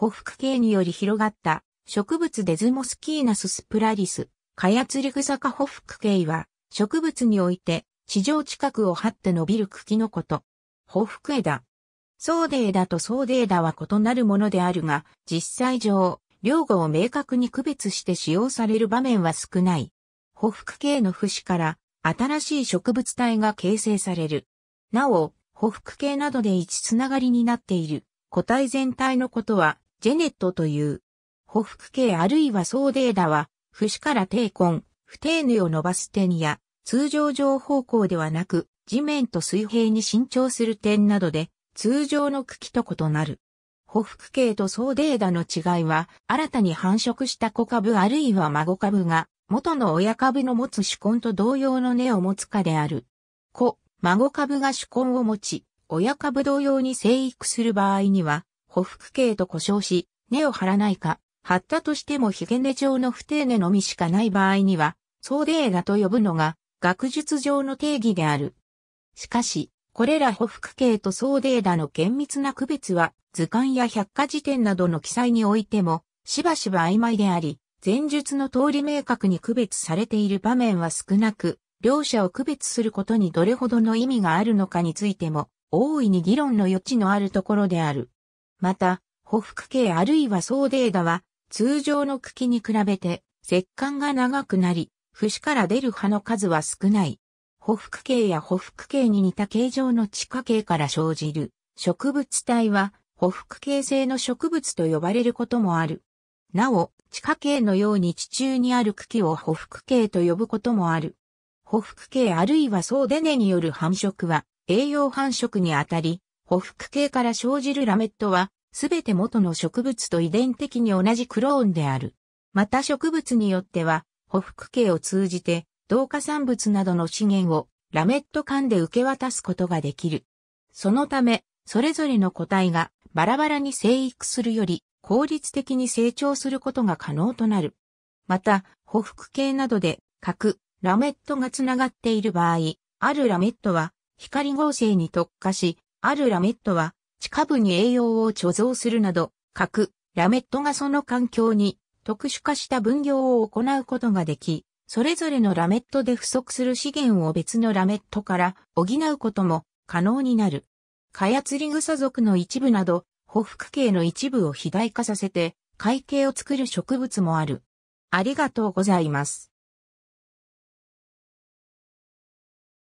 匍匐系により広がった植物デズモスキーナススプラリス、カヤツリグサカホフク系は、植物において、地上近くを張って伸びる茎のこと。ほふく枝。ソーデ枝とソーデ枝は異なるものであるが、実際上、両語を明確に区別して使用される場面は少ない。ほふく系の節から、新しい植物体が形成される。なお、ほふく系などで一つながりになっている、個体全体のことは、ジェネットという。ホフ系あるいはソーデーダは、節から低根、不定根を伸ばす点や、通常上方向ではなく、地面と水平に伸長する点などで、通常の茎と異なる。ホフ系とソーデーダの違いは、新たに繁殖した子株あるいは孫株が、元の親株の持つ主根と同様の根を持つかである。子、孫株が主根を持ち、親株同様に生育する場合には、ほふ系と故障し、根を張らないか、張ったとしてもヒゲ根状の不定根のみしかない場合には、総デー画と呼ぶのが学術上の定義である。しかし、これら補服系と総データの厳密な区別は、図鑑や百科事典などの記載においても、しばしば曖昧であり、前述の通り明確に区別されている場面は少なく、両者を区別することにどれほどの意味があるのかについても、大いに議論の余地のあるところである。また、匍匐系あるいは総デーダは、通常の茎に比べて、石管が長くなり、節から出る葉の数は少ない。匍匐系や匍匐系に似た形状の地下系から生じる植物体は、匍匐系性の植物と呼ばれることもある。なお、地下系のように地中にある茎を匍匐系と呼ぶこともある。匍匐系あるいは総デネによる繁殖は、栄養繁殖にあたり、ほふ系から生じるラメットは、すべて元の植物と遺伝的に同じクローンである。また植物によっては、ほふ系を通じて、同化産物などの資源をラメット間で受け渡すことができる。そのため、それぞれの個体がバラバラに生育するより効率的に成長することが可能となる。また、ほふ系などで核、ラメットがつながっている場合、あるラメットは光合成に特化し、あるラメットは、地下部に栄養を貯蔵するなど、各ラメットがその環境に特殊化した分業を行うことができ、それぞれのラメットで不足する資源を別のラメットから補うことも可能になる。カヤツリグサ属の一部など、ホフ系の一部を肥大化させて、海系を作る植物もある。ありがとうございます。